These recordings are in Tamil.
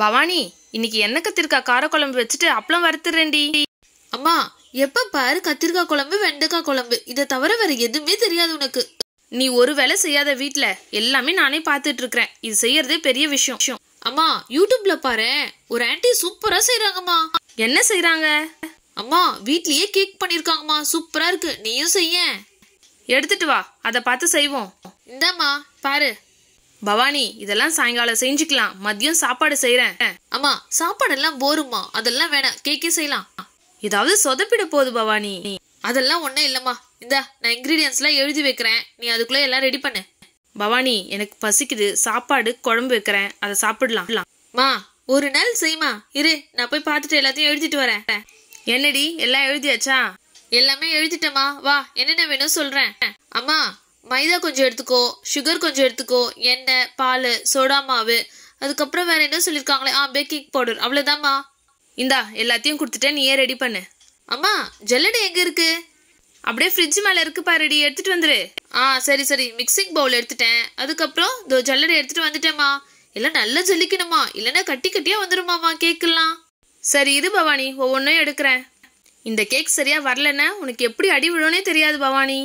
பவானி இன்னைக்கு என்ன கத்திரிக்காய் குழம்பு வச்சுட்டு அப்பளம் வறுத்துறேன்டி அம்மா எப்ப பாரு கத்திரிக்காய் குழம்பு வெண்டைக்காய் குழம்பு இதை தவிர வேற எதுவுமே தெரியாது உனக்கு நீ ஒரு வேலை செய்யாத வீட்டுல எல்லாமே நானே பாத்துட்டு இருக்கிறேன் இது செய்யறதே பெரிய விஷயம் அம்மா யூடியூப்ல பாரு ஒரு ஆன்டி சூப்பரா செய்யறாங்கம்மா என்ன செய்யறாங்க அம்மா வீட்லயே கேக் பண்ணிருக்காங்கம்மா சூப்பரா இருக்கு நீயும் செய்ய எடுத்துட்டு வா அதை பார்த்து செய்வோம் இந்தாம்மா பாரு பவானி இதெல்லாம் சாயங்காலம் செஞ்சுக்கலாம் மதியம் சாப்பாடு செய்யறேன் ஆமா சாப்பாடெல்லாம் போருமா அதெல்லாம் வேணாம் கேக்கே செய்யலாம் ஏதாவது சொதப்பிட போகுது பவானி அதெல்லாம் ஒன்றும் இல்லைம்மா இந்த நான் இன்க்ரீடியன்ஸ்லாம் எழுதி வைக்கிறேன் நீ அதுக்குள்ளே எல்லாம் ரெடி பண்ணு பவானி எனக்கு பசிக்குது சாப்பாடு குழம்பு வைக்கிறேன் அதை சாப்பிடலாம் மா ஒரு நாள் செய்யுமா இரு நான் போய் பார்த்துட்டு எல்லாத்தையும் எழுதிட்டு வரேன் என்னடி எல்லாம் எழுதியாச்சா எல்லாமே எழுதிட்டமா வா என்னென்ன வேணும் சொல்றேன் அம்மா மைதா கொஞ்சம் எடுத்துக்கோ சுகர் கொஞ்சம் எடுத்துக்கோ எண்ணெய் பால் சோடா மாவு அதுக்கப்புறம் வேறு என்ன சொல்லியிருக்காங்களே ஆ பேக்கிங் பவுடர் அவ்வளோதாம்மா இந்தா எல்லாத்தையும் கொடுத்துட்டேன் நீயே ரெடி பண்ணு அம்மா ஜல்லடை எங்கே இருக்குது அப்படியே ஃப்ரிட்ஜ் மேலே இருக்கு ரெடி எடுத்துட்டு வந்துரு ஆ சரி சரி மிக்சிங் பவுல் எடுத்துட்டேன் அதுக்கப்புறம் இதோ ஜல்லடை எடுத்துட்டு வந்துட்டேம்மா எல்லாம் நல்லா ஜல்லிக்கணுமா இல்லைன்னா கட்டி கட்டியாக வந்துடுமாம்மா கேக்கெல்லாம் சரி இரு பவானி ஒவ்வொன்றையும் எடுக்கிறேன் இந்த கேக் சரியாக வரலன்னா உனக்கு எப்படி அடி விழுனே தெரியாது பவானி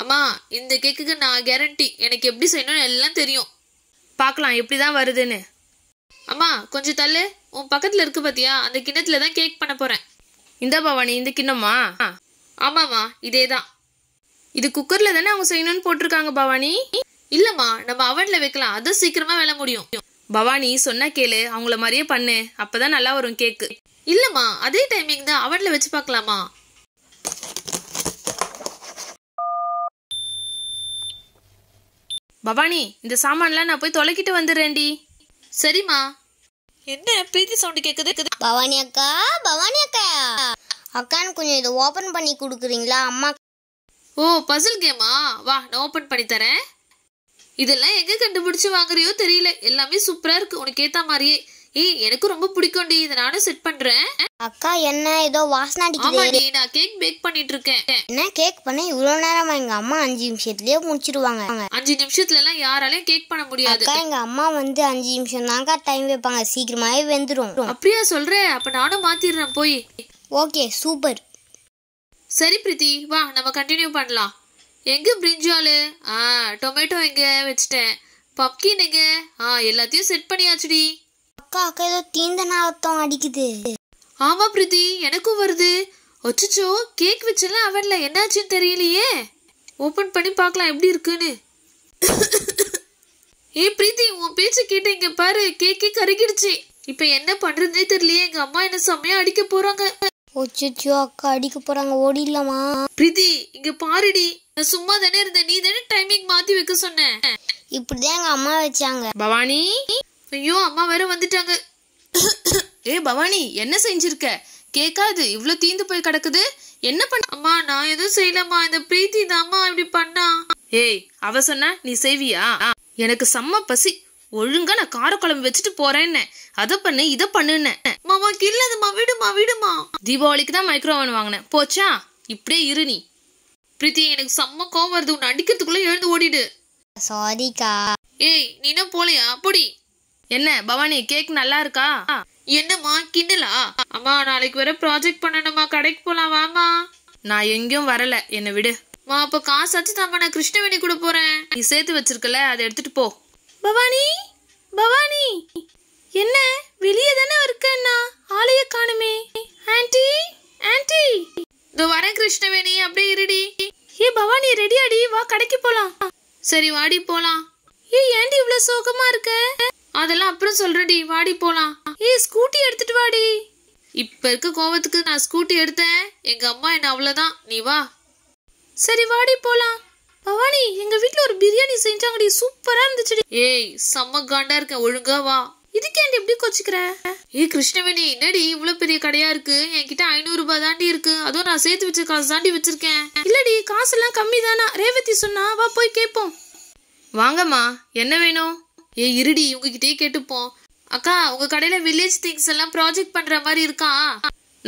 அம்மா இந்த கேக்குக்கு நான் கேரண்டி எனக்கு எப்படி செய்யணும்னு எல்லாம் தெரியும் பார்க்கலாம் எப்படி தான் வருதுன்னு அம்மா கொஞ்சம் தள்ளு உன் பக்கத்தில் இருக்கு பார்த்தியா அந்த கிண்ணத்தில் தான் கேக் பண்ண போகிறேன் இந்த பவானி இந்த கிண்ணம்மா ஆமாம்மா இதே தான் இது குக்கரில் தானே அவங்க செய்யணும்னு போட்டிருக்காங்க பவானி இல்லைம்மா நம்ம அவனில் வைக்கலாம் அதை சீக்கிரமாக வேலை முடியும் பவானி சொன்ன கேளு அவங்கள மாதிரியே பண்ணு அப்போ தான் நல்லா வரும் கேக்கு இல்லைம்மா அதே டைமிங் தான் அவனில் வச்சு பார்க்கலாமா பவானி இந்த சாமான்லாம் நான் போய் தொலைக்கிட்டு வந்துடுறேன்டி சரிம்மா என்ன பிரீத்தி சவுண்டு கேக்குது பவானி அக்கா பவானி அக்கா அக்கான்னு கொஞ்சம் இதை ஓபன் பண்ணி கொடுக்குறீங்களா அம்மா ஓ பசில் கேமா வா நான் ஓபன் பண்ணி தரேன் இதெல்லாம் எங்க கண்டுபிடிச்சு வாங்குறியோ தெரியல எல்லாமே சூப்பரா இருக்கு உனக்கு ஏத்த மாதிரியே ஏய் எனக்கு ரொம்ப பிடிக்கும்டி இதை நானும் செட் பண்றேன் அக்கா என்ன ஏதோ வாசனை அடிக்குது ஆமாடி நான் கேக் பேக் பண்ணிட்டு இருக்கேன் என்ன கேக் பண்ண இவ்வளவு நேரமா எங்க அம்மா அஞ்சு நிமிஷத்துலயே முடிச்சிடுவாங்க அஞ்சு நிமிஷத்துல எல்லாம் யாராலையும் கேக் பண்ண முடியாது அக்கா எங்க அம்மா வந்து அஞ்சு நிமிஷம் தாங்க டைம் வைப்பாங்க சீக்கிரமாவே வெந்துரும் அப்படியா சொல்ற அப்ப நானும் மாத்திடுறேன் போய் ஓகே சூப்பர் சரி பிரீத்தி வா நம்ம கண்டினியூ பண்ணலாம் எங்க பிரிஞ்சாலு ஆ டொமேட்டோ எங்க வச்சுட்டேன் பப்கின் எங்க ஆ எல்லாத்தையும் செட் பண்ணியாச்சுடி அக்காவுக்கு ஏதோ தீந்த நாத்தம் அடிக்குது ஆமா பிரீத்தி எனக்கும் வருது ஒச்சோ கேக் வச்சல அவன்ல என்னாச்சுன்னு தெரியலையே ஓபன் பண்ணி பார்க்கலாம் எப்படி இருக்குன்னு ஏ பிரீத்தி உன் பேச்ச கேட்ட இங்க பாரு கேக்கே கருகிடுச்சு இப்ப என்ன பண்றதுனே தெரியலையே எங்க அம்மா என்ன செம்மையா அடிக்க போறாங்க ஒச்சோ அக்கா அடிக்க போறாங்க ஓடிடலாமா பிரீத்தி இங்க பாருடி நான் சும்மா தானே இருந்தேன் நீ தானே டைமிங் மாத்தி வைக்க சொன்னேன் இப்படிதான் எங்க அம்மா வச்சாங்க பவானி ஐயோ அம்மா வேற வந்துட்டாங்க ஏ பவானி என்ன செஞ்சிருக்க கேட்காது இவ்வளோ தீந்து போய் கிடக்குது என்ன பண்ண அம்மா நான் எதுவும் செய்யலம்மா இந்த பிரீத்தி அம்மா இப்படி பண்ணா ஏய் அவ சொன்ன நீ செய்வியா எனக்கு செம்ம பசி ஒழுங்கா நான் காரக்குழம்பு வச்சுட்டு போறேன்னு அதை பண்ணு இதை பண்ணுன்னு மாமா விடுமா விடுமா தீபாவளிக்கு தான் மைக்ரோவன் வாங்கினேன் போச்சா இப்படியே இரு நீ பிரீத்தி எனக்கு செம்ம கோவம் வருது உன்னை அடிக்கிறதுக்குள்ள எழுந்து ஓடிடு சாரிக்கா ஏய் நீ என்ன போலையா அப்படி என்ன பவானி கேக் நல்லா இருக்கா என்னம்மா கிண்டலா அம்மா நாளைக்கு வர ப்ராஜெக்ட் பண்ணணுமா கடைக்கு போலாம் வாமா நான் எங்கேயும் வரல என்ன விடு மா அப்ப காசாச்சு தாமா நான் கிருஷ்ணவேணி கூட போறேன் நீ சேர்த்து வச்சிருக்கல அதை எடுத்துட்டு போ பவானி பவானி என்ன வெளியே தானே இருக்கேன்னா ஆலய காணுமே ஆன்டி ஆன்டி இதோ வரேன் கிருஷ்ணவேணி அப்படியே இருடி ஏ பவானி ரெடி ஆடி வா கடைக்கு போலாம் சரி வாடி போலாம் ஏய் ஏன்டி இவ்வளவு சோகமா இருக்க அதெல்லாம் அப்புறம் சொல்றடி வாடி போலாம் ஏய் ஸ்கூட்டி எடுத்துட்டு வாடி இப்ப இருக்க கோவத்துக்கு நான் ஸ்கூட்டி எடுத்தேன் எங்க அம்மா என்ன அவ்வளவுதான் நீ வா சரி வாடி போலாம் பவானி எங்க வீட்ல ஒரு பிரியாணி செஞ்சாங்கடி சூப்பரா இருந்துச்சுடி ஏய் செம்ம காண்டா இருக்க ஒழுங்கா வா இதுக்கேண்டி எப்படி கொச்சுக்கிற ஏ கிருஷ்ணவேணி என்னடி இவ்வளவு பெரிய கடையா இருக்கு என்கிட்ட ஐநூறு ரூபாய் தாண்டி இருக்கு அதுவும் நான் சேர்த்து வச்ச காசு தாண்டி வச்சிருக்கேன் இல்லடி காசு எல்லாம் கம்மி தானா ரேவதி சொன்னா வா போய் கேட்போம் வாங்கம்மா என்ன வேணும் ஏ இருடி உங்ககிட்டயே கேட்டுப்போம் அக்கா உங்க கடையில வில்லேஜ் திங்ஸ் எல்லாம் ப்ராஜெக்ட் பண்ற மாதிரி இருக்கா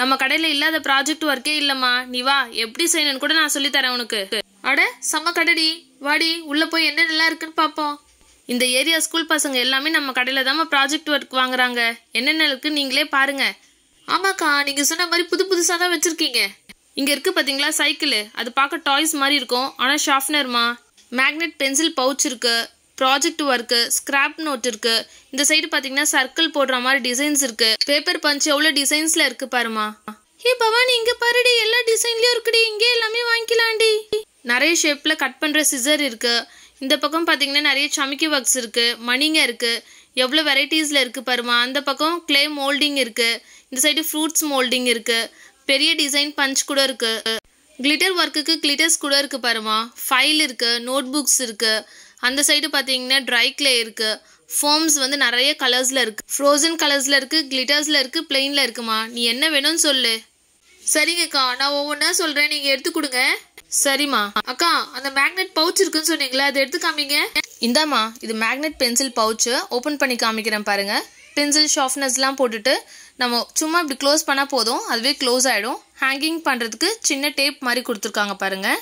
நம்ம கடையில இல்லாத ப்ராஜெக்ட் ஒர்க்கே இல்லம்மா நீ வா எப்படி செய்யணும்னு கூட நான் சொல்லி தரேன் உனக்கு அட செம்ம கடடி வாடி உள்ள போய் என்னென்னலாம் இருக்குன்னு பாப்போம் இந்த ஏரியா ஸ்கூல் பசங்க எல்லாமே நம்ம கடையில தான் ப்ராஜெக்ட் ஒர்க் வாங்குறாங்க என்னென்ன இருக்கு நீங்களே பாருங்க ஆமாக்கா நீங்க சொன்ன மாதிரி புது புதுசா தான் வச்சிருக்கீங்க இங்க இருக்கு பாத்தீங்களா சைக்கிள் அது பார்க்க டாய்ஸ் மாதிரி இருக்கும் ஆனா ஷார்ப்னர்மா மேக்னெட் பென்சில் பவுச் இருக்குது ப்ராஜெக்ட் ஒர்க்கு ஸ்க்ராப் நோட் இருக்குது இந்த சைடு பார்த்தீங்கன்னா சர்க்கிள் போடுற மாதிரி டிசைன்ஸ் இருக்குது பேப்பர் பஞ்ச் எவ்வளோ டிசைன்ஸில் இருக்குது பாருமா ஏ பவானி இங்கே பாருடி எல்லா டிசைன்லேயும் இருக்குடி இங்கே எல்லாமே வாங்கிக்கலாண்டி நிறைய ஷேப்பில் கட் பண்ணுற சிசர் இருக்குது இந்த பக்கம் பார்த்தீங்கன்னா நிறைய சமிக்கி ஒர்க்ஸ் இருக்குது மணிங்க இருக்குது எவ்வளோ வெரைட்டிஸில் இருக்குது பாருமா அந்த பக்கம் கிளே மோல்டிங் இருக்குது இந்த சைடு ஃப்ரூட்ஸ் மோல்டிங் இருக்குது பெரிய டிசைன் பஞ்ச் கூட இருக்குது கிளிட்டர் ஒர்க்குக்கு கிளிட்டர்ஸ் கூட இருக்குது பாருமா ஃபைல் இருக்குது நோட் புக்ஸ் இருக்குது அந்த சைடு பார்த்தீங்கன்னா ட்ரை கிளே இருக்குது ஃபோம்ஸ் வந்து நிறைய கலர்ஸில் இருக்குது ஃப்ரோசன் கலர்ஸில் இருக்குது கிளிட்டர்ஸில் இருக்குது பிளெயினில் இருக்குமா நீ என்ன வேணும்னு சொல்லு சரிங்கக்கா நான் ஒவ்வொன்றா சொல்கிறேன் நீங்கள் எடுத்து கொடுங்க சரிம்மா அக்கா அந்த மேக்னெட் பவுச் இருக்குன்னு சொன்னீங்களா அதை எடுத்து காமிங்க இந்தாம்மா இது மேக்னெட் பென்சில் பவுச்சு ஓப்பன் பண்ணி காமிக்கிறேன் பாருங்கள் பென்சில் ஷார்ப்னஸ்லாம் போட்டுட்டு நம்ம சும்மா இப்படி க்ளோஸ் பண்ணால் போதும் அதுவே க்ளோஸ் ஆகிடும் ஹேங்கிங் பண்ணுறதுக்கு சின்ன டேப் மாதிரி கொடுத்துருக்காங்க பாருங்கள்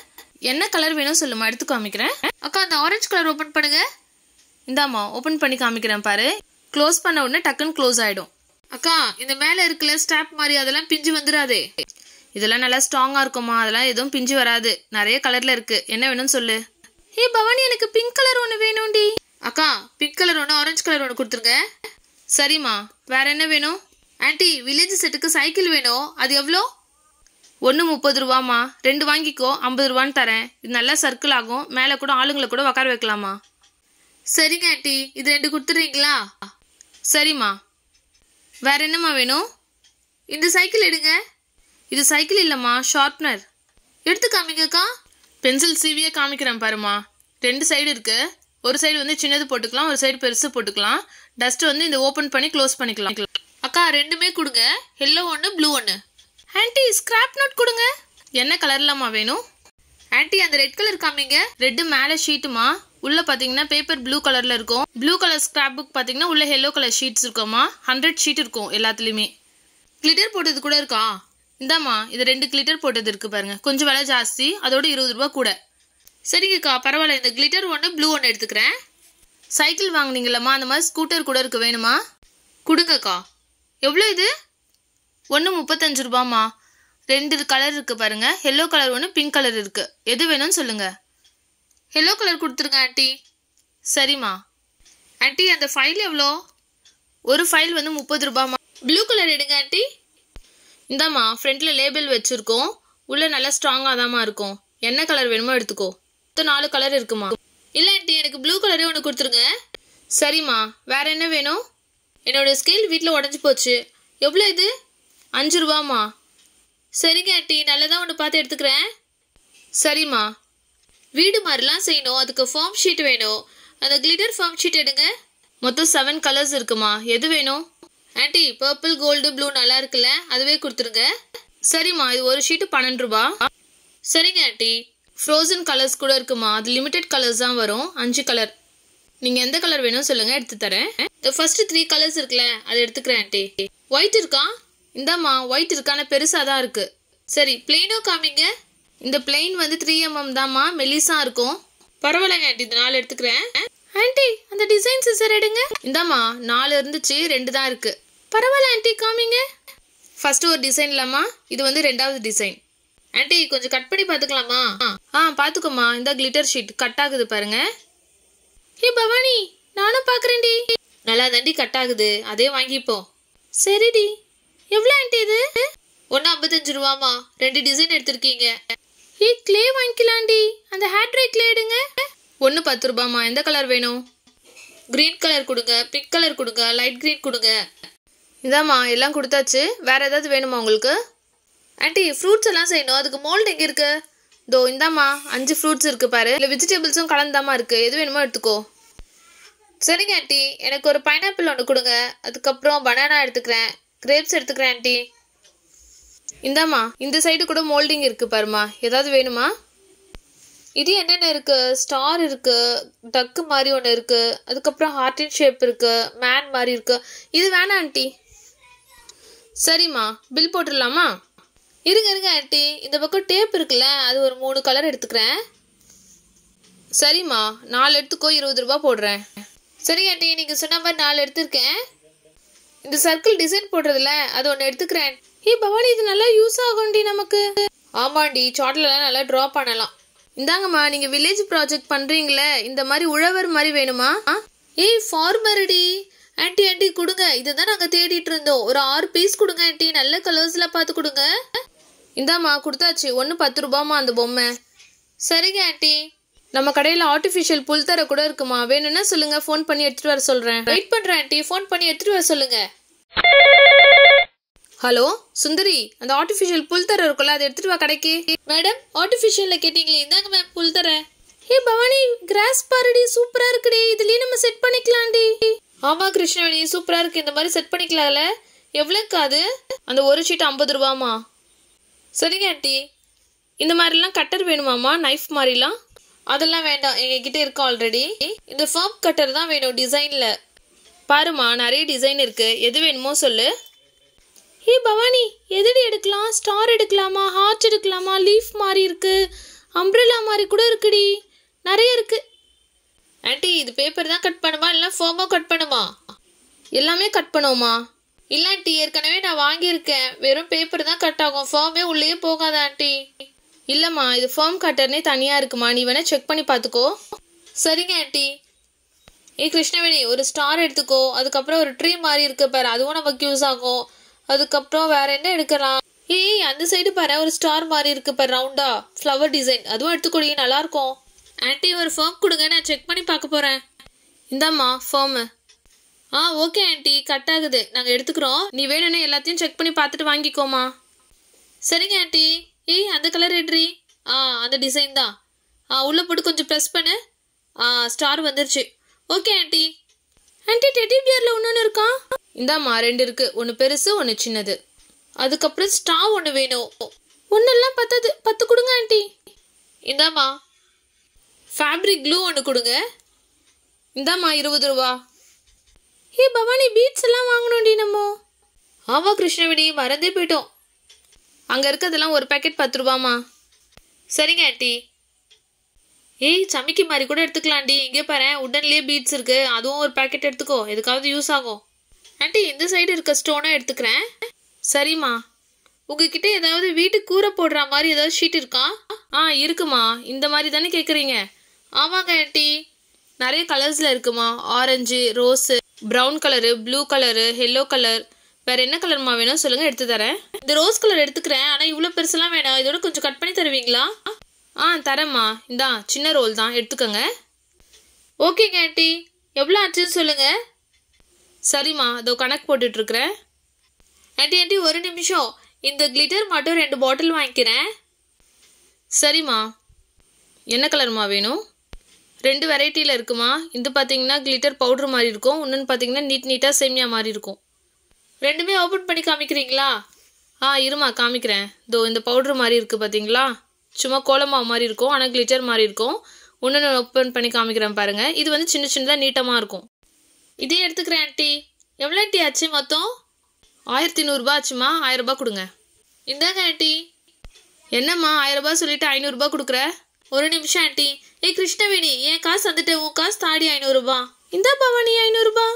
என்ன கலர் வேணும் சொல்லுமா எடுத்து காமிக்கிறேன் அக்கா அந்த ஆரஞ்சு கலர் ஓப்பன் பண்ணுங்க இந்தாம்மா ஓப்பன் பண்ணி காமிக்கிறேன் பாரு க்ளோஸ் பண்ண உடனே டக்குன்னு க்ளோஸ் ஆகிடும் அக்கா இந்த மேலே இருக்கிற ஸ்டாப் மாதிரி அதெல்லாம் பிஞ்சு வந்துடாதே இதெல்லாம் நல்லா ஸ்ட்ராங்காக இருக்குமா அதெல்லாம் எதுவும் பிஞ்சு வராது நிறைய கலரில் இருக்குது என்ன வேணும்னு சொல்லு ஏ பவானி எனக்கு பிங்க் கலர் ஒன்று வேணும்டி அக்கா பிங்க் கலர் ஒன்று ஆரஞ்சு கலர் ஒன்று கொடுத்துருங்க சரிம்மா வேற என்ன வேணும் ஆன்ட்டி வில்லேஜ் செட்டுக்கு சைக்கிள் வேணும் அது எவ்வளோ ஒன்று முப்பது ரூபாம்மா ரெண்டு வாங்கிக்கோ ஐம்பது ரூபான்னு தரேன் இது நல்லா சர்க்கிள் ஆகும் மேலே கூட ஆளுங்களை கூட உக்கார வைக்கலாமா சரிங்க ஆன்ட்டி இது ரெண்டு கொடுத்துட்றீங்களா சரிம்மா வேற என்னம்மா வேணும் இந்த சைக்கிள் எடுங்க இது சைக்கிள் இல்லைம்மா ஷார்ப்னர் எடுத்து காமிங்கக்கா பென்சில் சீவியே காமிக்கிறேன் பாருமா ரெண்டு சைடு இருக்கு ஒரு சைடு வந்து சின்னது போட்டுக்கலாம் ஒரு சைடு பெருசு போட்டுக்கலாம் டஸ்ட் வந்து இந்த ஓப்பன் பண்ணி க்ளோஸ் பண்ணிக்கலாம் அக்கா ரெண்டுமே கொடுங்க எல்லோ ஒன்று ப்ளூ ஒன்று ஆன்ட்டி ஸ்கிராப் நோட் கொடுங்க என்ன கலர்லாமா வேணும் ஆன்ட்டி அந்த ரெட் கலர் காமிங்க ரெட்டு மேலே ஷீட்டுமா உள்ள பார்த்தீங்கன்னா பேப்பர் ப்ளூ கலரில் இருக்கும் ப்ளூ கலர் ஸ்கிராப் புக் பார்த்தீங்கன்னா உள்ள எல்லோ கலர் ஷீட்ஸ் இருக்கோம்மா ஹண்ட்ரட் ஷீட் இருக்கும் எல்லாத்துலேயுமே கிளிட்டர் போட்டது கூட இருக்கா இந்தாம்மா இது ரெண்டு கிளிட்டர் போட்டது இருக்குது பாருங்க கொஞ்சம் விலை ஜாஸ்தி அதோட இருபது ரூபா கூட சரிங்கக்கா பரவாயில்ல இந்த கிளிட்டர் ஒன்று ப்ளூ ஒன்று எடுத்துக்கிறேன் சைக்கிள் வாங்கினீங்களம்மா அந்த மாதிரி ஸ்கூட்டர் கூட இருக்கு வேணுமா கொடுங்கக்கா எவ்வளோ இது ஒன்று முப்பத்தஞ்சு ரூபாம்மா ரெண்டு கலர் இருக்குது பாருங்கள் எல்லோ கலர் ஒன்று பிங்க் கலர் இருக்குது எது வேணும்னு சொல்லுங்கள் எல்லோ கலர் கொடுத்துருங்க ஆண்டி சரிம்மா ஆண்டி அந்த ஃபைல் எவ்வளோ ஒரு ஃபைல் வந்து முப்பது ரூபாம்மா ப்ளூ கலர் எடுங்க ஆண்டி இந்தாம்மா ஃப்ரண்ட்டில் லேபிள் வச்சுருக்கோம் உள்ளே நல்லா ஸ்ட்ராங்காக தான்மா இருக்கும் என்ன கலர் வேணுமோ எடுத்துக்கோ மொத்தம் நாலு கலர் இருக்குமா இல்லை ஆண்டி எனக்கு ப்ளூ கலரே ஒன்று கொடுத்துருங்க சரிம்மா வேறு என்ன வேணும் என்னோடய ஸ்கேல் வீட்டில் உடஞ்சி போச்சு எவ்வளோ இது அஞ்சு ரூபாமா சரிங்க ஆண்டி நல்லதாக ஒன்று பார்த்து எடுத்துக்கிறேன் சரிம்மா வீடு மாதிரிலாம் செய்யணும் அதுக்கு ஃபார்ம் ஷீட் வேணும் அந்த கிளிட்டர் ஃபார்ம் ஷீட் எடுங்க மொத்தம் செவன் கலர்ஸ் இருக்குமா எது வேணும் ஆண்டி பர்பிள் கோல்டு ப்ளூ நல்லா இருக்குல்ல அதுவே கொடுத்துருங்க சரிம்மா இது ஒரு ஷீட்டு பன்னெண்டு ரூபா சரிங்க ஆட்டி ஃப்ரோசன் கலர்ஸ் கூட இருக்குமா அது லிமிடெட் கலர்ஸ் தான் வரும் அஞ்சு கலர் நீங்கள் எந்த கலர் வேணும் சொல்லுங்கள் எடுத்து தரேன் இந்த ஃபர்ஸ்ட் த்ரீ கலர்ஸ் இருக்குல்ல அதை எடுத்துக்கிறேன் ஆண்டி ஒயிட் இருக்கா இந்தாம்மா ஒயிட் இருக்கான பெருசாக தான் இருக்கு சரி பிளெயினும் காமிங்க இந்த பிளெயின் வந்து த்ரீ எம்எம் தாம்மா மெலிசா இருக்கும் பரவாயில்லங்க ஆண்டி இந்த நாலு எடுத்துக்கிறேன் ஆண்டி அந்த டிசைன்ஸ் சார் எடுங்க இந்தாம்மா நாலு இருந்துச்சு ரெண்டு தான் இருக்கு பரவாயில்ல ஆண்டி காமிங்க ஃபர்ஸ்ட் ஒரு டிசைன் இல்லாமா இது வந்து ரெண்டாவது டிசைன் ஆண்டி கொஞ்சம் கட் பண்ணி பார்த்துக்கலாமா ஆ பார்த்துக்கோமா இந்த கிளிட்டர் ஷீட் கட் ஆகுது பாருங்க ஏ பவானி நானும் பார்க்குறேன்டி நல்லா தாண்டி கட் ஆகுது அதே வாங்கிப்போம் சரிடி எவ்வளோ ஆண்டி இது ஒன்று ஐம்பத்தஞ்சு ரூபாமா ரெண்டு டிசைன் எடுத்திருக்கீங்க ஏ கிளே வாங்கிக்கலாண்டி அந்த ஹேட்ரை கிளே எடுங்க ஒன்று பத்து ரூபாமா எந்த கலர் வேணும் க்ரீன் கலர் கொடுங்க பிங்க் கலர் கொடுங்க லைட் க்ரீன் கொடுங்க இதாம்மா எல்லாம் கொடுத்தாச்சு வேறு ஏதாவது வேணுமா உங்களுக்கு ஆண்டி ஃப்ரூட்ஸ் எல்லாம் செய்யணும் அதுக்கு மோல்டு எங்கே இருக்குது இதோ இந்தாம்மா அஞ்சு ஃப்ரூட்ஸ் இருக்குது பாரு இல்லை வெஜிடபிள்ஸும் கலந்தாமா இருக்குது எது வேணுமோ எடுத்துக்கோ சரிங்க ஆண்டி எனக்கு ஒரு பைனாப்பிள் ஒன்று கொடுங்க அதுக்கப்புறம் பனானா எடுத்துக்கிறேன் கிரேப்ஸ் எடுத்துக்கிறேன் ஆண்டி இந்தாம்மா இந்த சைடு கூட மோல்டிங் இருக்கு பாருமா ஏதாவது வேணுமா இது என்னென்ன இருக்கு ஸ்டார் இருக்கு டக்கு மாதிரி ஒன்று இருக்கு அதுக்கப்புறம் ஹார்டின் ஷேப் இருக்கு மேன் மாதிரி இருக்கு இது வேணாம் ஆண்டி சரிம்மா பில் போட்டுடலாமா இருங்க இருங்க ஆண்டி இந்த பக்கம் டேப் இருக்குல்ல அது ஒரு மூணு கலர் எடுத்துக்கிறேன் சரிம்மா நாலு எடுத்துக்கோ இருபது ரூபா போடுறேன் சரி ஆண்டி நீங்கள் சொன்ன மாதிரி நாலு எடுத்திருக்கேன் இந்த சர்க்கிள் டிசைன் போடுறதுல அது ஒன்று எடுத்துக்கிறேன் ஏ பவானி இது நல்லா யூஸ் ஆகும்டி நமக்கு ஆமாண்டி சாட்லலாம் நல்லா ட்ரா பண்ணலாம் இந்தாங்கம்மா நீங்கள் வில்லேஜ் ப்ராஜெக்ட் பண்ணுறீங்களே இந்த மாதிரி உழவர் மாதிரி வேணுமா ஏய் ஃபார்மர்டி ஆண்டி ஆண்டி கொடுங்க இதுதான் நாங்கள் தேடிட்டு இருந்தோம் ஒரு ஆறு பீஸ் கொடுங்க ஆண்டி நல்ல கலர்ஸில் பார்த்து கொடுங்க இந்தாம்மா கொடுத்தாச்சு ஒன்று பத்து ரூபாமா அந்த பொம்மை சரிங்க ஆண்டி நம்ம கடையில் ஆர்டிபிஷியல் புல் தர கூட இருக்குமா வேணும்னா சொல்லுங்க ஃபோன் பண்ணி எடுத்துட்டு வர சொல்றேன் வெயிட் பண்றேன் ஆண்டி ஃபோன் பண்ணி எடுத்துட்டு வர சொல்லுங்க ஹலோ சுந்தரி அந்த ஆர்டிபிஷியல் புல் தர இருக்குல்ல அதை எடுத்துட்டு வா கடைக்கு மேடம் ஆர்டிபிஷியல்ல கேட்டீங்களே இந்தாங்க மேம் புல் தர ஹே பவானி கிராஸ் பாருடி சூப்பரா இருக்குடி இதுலயே நம்ம செட் பண்ணிக்கலாம்டி ஆமா கிருஷ்ணவேணி சூப்பரா இருக்கு இந்த மாதிரி செட் பண்ணிக்கலாம்ல எவ்வளோக்கு அது அந்த ஒரு ஷீட் ஐம்பது ரூபாமா சரிங்க ஆண்டி இந்த மாதிரிலாம் கட்டர் வேணுமாம்மா நைஃப் மாதிரிலாம் அதெல்லாம் வேண்டாம் எங்ககிட்ட இருக்கும் ஆல்ரெடி இந்த ஃபார்ம் கட்டர் தான் வேணும் டிசைனில் பாருமா நிறைய டிசைன் இருக்குது எது வேணுமோ சொல்லு ஹே பவானி எதுடி எடுக்கலாம் ஸ்டார் எடுக்கலாமா ஹார்ட் எடுக்கலாமா லீஃப் மாதிரி இருக்குது அம்ப்ரெல்லா மாதிரி கூட இருக்குடி நிறைய இருக்குது ஆண்டி இது பேப்பர் தான் கட் பண்ணுமா இல்லை ஃபோமோ கட் பண்ணுமா எல்லாமே கட் பண்ணுவோமா இல்லை ஆண்டி ஏற்கனவே நான் வாங்கியிருக்கேன் வெறும் பேப்பர் தான் கட் ஆகும் ஃபோமே உள்ளேயே போகாத ஆண்டி இல்லைம்மா இது ஃபார்ம் கட்டர்னே தனியாக இருக்குமா நீ வேணால் செக் பண்ணி பார்த்துக்கோ சரிங்க ஆண்டி ஏ கிருஷ்ணவேணி ஒரு ஸ்டார் எடுத்துக்கோ அதுக்கப்புறம் ஒரு ட்ரீ மாதிரி இருக்க பாரு அதுவும் நமக்கு யூஸ் ஆகும் அதுக்கப்புறம் வேற என்ன எடுக்கலாம் ஏய் அந்த சைடு பாரு ஒரு ஸ்டார் மாதிரி இருக்கு பாரு ரவுண்டா ஃப்ளவர் டிசைன் அதுவும் எடுத்துக்கொடி நல்லா இருக்கும் ஆண்டி ஒரு ஃபார்ம் கொடுங்க நான் செக் பண்ணி பார்க்க போறேன் இந்தாம்மா ஃபார்மு ஆ ஓகே ஆண்டி கட் ஆகுது நாங்கள் எடுத்துக்கிறோம் நீ வேணும்னா எல்லாத்தையும் செக் பண்ணி பார்த்துட்டு வாங்கிக்கோமா சரிங்க ஆண்டி ஏய் அந்த கலர் எட்ரி ஆ அந்த டிசைன் தான் ஆ உள்ளே போட்டு கொஞ்சம் ப்ரெஸ் பண்ணு ஆ ஸ்டார் வந்துருச்சு ஓகே ஆண்டி ஆண்டி டெடி பியரில் ஒன்று இருக்கா இந்தாம்மா ரெண்டு இருக்கு ஒன்று பெருசு ஒன்று சின்னது அதுக்கப்புறம் ஸ்டா ஒன்று வேணும் ஒன்றெல்லாம் பத்தது பத்து கொடுங்க ஆண்டி இந்தாம்மா ஃபேப்ரிக் க்ளூ ஒன்று கொடுங்க இந்தாம்மா இருபது ரூபா ஏய் பவானி பீட்ஸ் எல்லாம் வாங்கணும்டி நம்ம ஆமா கிருஷ்ணவேணி மறந்தே போயிட்டோம் அங்கே இருக்கிறதெல்லாம் ஒரு பேக்கெட் பத்து ரூபாமா சரிங்க ஆண்டி ஏய் சமைக்க மாதிரி கூட எடுத்துக்கலாண்டி இங்கே பாரு உடன்லேயே பீட்ஸ் இருக்குது அதுவும் ஒரு பேக்கெட் எடுத்துக்கோ எதுக்காவது யூஸ் ஆகும் ஆண்டி இந்த சைடு இருக்க ஸ்டோனும் எடுத்துக்கிறேன் சரிம்மா உங்ககிட்ட ஏதாவது வீட்டு கூரை போடுற மாதிரி ஏதாவது ஷீட் இருக்கா ஆ இருக்குமா இந்த மாதிரி தானே கேட்குறீங்க ஆமாங்க ஆண்டி நிறைய கலர்ஸில் இருக்குமா orange rose brown colour blue colour yellow colour வேற என்ன கலர்மா வேணும் சொல்லுங்க எடுத்து தரேன் இந்த ரோஸ் கலர் எடுத்துக்கிறேன் ஆனா இவ்வளவு பெருசெல்லாம் வேணாம் இதோட கொஞ்சம் கட் பண்ணி தருவீங்களா ஆ தரேம்மா இந்தா சின்ன ரோல் தான் எடுத்துக்கோங்க ஓகேங்க ஆண்டி எவ்வளோ ஆச்சுன்னு சொல்லுங்க சரிம்மா அதோ கணக்கு போட்டுட்ருக்குறேன் ஆண்டி ஆண்டி ஒரு நிமிஷம் இந்த கிளிட்டர் மட்டும் ரெண்டு பாட்டில் வாங்கிக்கிறேன் சரிம்மா என்ன கலர்மா வேணும் ரெண்டு வெரைட்டியில் இருக்குமா இது பார்த்தீங்கன்னா கிளிட்டர் பவுட்ரு மாதிரி இருக்கும் இன்னொன்று பார்த்தீங்கன்னா நீட் நீட்டாக சேமியா மாதிரி இருக்கும் ரெண்டுமே ஓப்பன் பண்ணி காமிக்கிறீங்களா ஆ இருமா காமிக்கிறேன் இதோ இந்த பவுட்ரு மாதிரி இருக்குது பார்த்தீங்களா சும்மா கோலமாவு மாதிரி இருக்கும் ஆனால் கிளிட்டர் மாதிரி இருக்கும் ஒன்று ஓப்பன் பண்ணி காமிக்கிறேன் பாருங்கள் இது வந்து சின்ன சின்னதாக நீட்டமாக இருக்கும் இதே எடுத்துக்கிறேன் ஆண்டி எவ்வளோ ஆண்டி ஆச்சு மொத்தம் ஆயிரத்தி நூறுரூபா ஆச்சுமா ஆயிரரூபா கொடுங்க இந்தாங்க ஆண்டி என்னம்மா ஆயிரரூபா சொல்லிட்டு ஐநூறுரூபா கொடுக்குற ஒரு நிமிஷம் ஆண்டி ஏ கிருஷ்ணவேணி என் காசு வந்துட்டு உன் காசு தாடி ஐநூறுரூபா இந்தா பவானி ஐநூறுரூபா